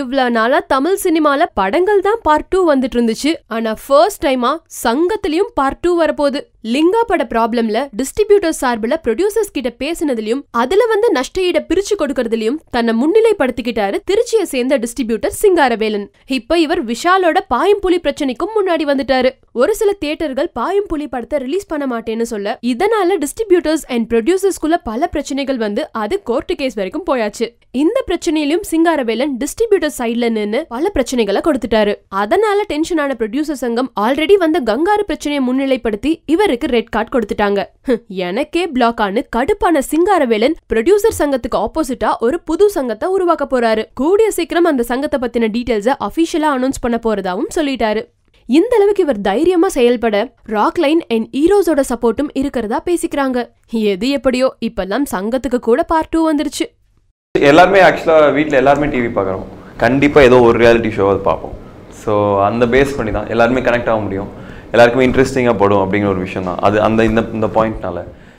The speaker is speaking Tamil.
இவ்வளவு நாளா தமிழ் சினிமால படங்கள் தான் பார்ட் டூ வந்துட்டு இருந்துச்சு ஆனா ஃபர்ஸ்ட் டைமா சங்கத்திலயும் பார்ட் டூ வரப்போகுது லிங்கா பட ப்ராப்ளம்ல டிஸ்ட்ரிபியூட்டர் சார்பில் ப்ரொடியூசர்ஸ் கிட்ட பேசினதுலயும் அதுல வந்து நஷ்ட ஈட பிரிச்சு கொடுக்கறதுலயும் தன்னை முன்னிலைப்படுத்திக்கிட்டாரு திருச்சியை சேர்ந்த டிஸ்ட்ரிபியூட்டர் சிங்காரவேலன் இப்ப இவர் விஷாலோட பாயும் புலி பிரச்சனைக்கும் முன்னாடி வந்துட்டாரு ஒரு சில தியேட்டர்கள் பாயும் புலி படத்தை ரிலீஸ் பண்ண மாட்டேன்னு சொல்ல இதனால டிஸ்ட்ரிபியூட்டர்ஸ் அண்ட் ப்ரொடியூசர்ஸ்குள்ள பல பிரச்சனைகள் வந்து அது கோர்ட்டு கேஸ் வரைக்கும் போயாச்சு இந்த பிரச்சனையிலும் சிங்காரவேலன் டிஸ்ட்ரிபியூட்டர் சைட்ல நின்னு பல பிரச்சனைகளை கொடுத்துட்டாரு அதனால டென்ஷனான ப்ரொடியூசர் சங்கம் ஆல்ரெடி வந்த கங்காரு பிரச்சனையை முன்னிலைப்படுத்தி இவர் சங்கருக்கு ரெட் கார்டு கொடுத்துட்டாங்க எனக்கே பிளாக் ஆனு கடுப்பான சிங்காரவேலன் ப்ரொடியூசர் சங்கத்துக்கு ஆப்போசிட்டா ஒரு புது சங்கத்தை உருவாக்க போறாரு கூடிய சீக்கிரம் அந்த சங்கத்தை பத்தின டீடைல்ஸ் அபிஷியலா அனௌன்ஸ் பண்ண போறதாவும் சொல்லிட்டாரு இந்த அளவுக்கு இவர் தைரியமா செயல்பட ராக்லைன் என் ஹீரோஸோட சப்போர்ட்டும் இருக்கிறதா பேசிக்கிறாங்க எது எப்படியோ இப்பெல்லாம் சங்கத்துக்கு கூட பார்ட் டூ வந்துருச்சு எல்லாருமே ஆக்சுவலா வீட்டுல எல்லாருமே டிவி பார்க்குறோம் கண்டிப்பா ஏதோ ஒரு ரியாலிட்டி ஷோ பார்ப்போம் ஸோ அந்த பேஸ் பண்ணி தான் எல்லாருமே கனெக்ட் ஆக முடியும் எல்லாருக்குமே இன்ட்ரெஸ்டிங்காக படும் அப்படிங்கிற ஒரு விஷயம் தான் அது அந்த இந்த இந்த பாயிண்ட்னால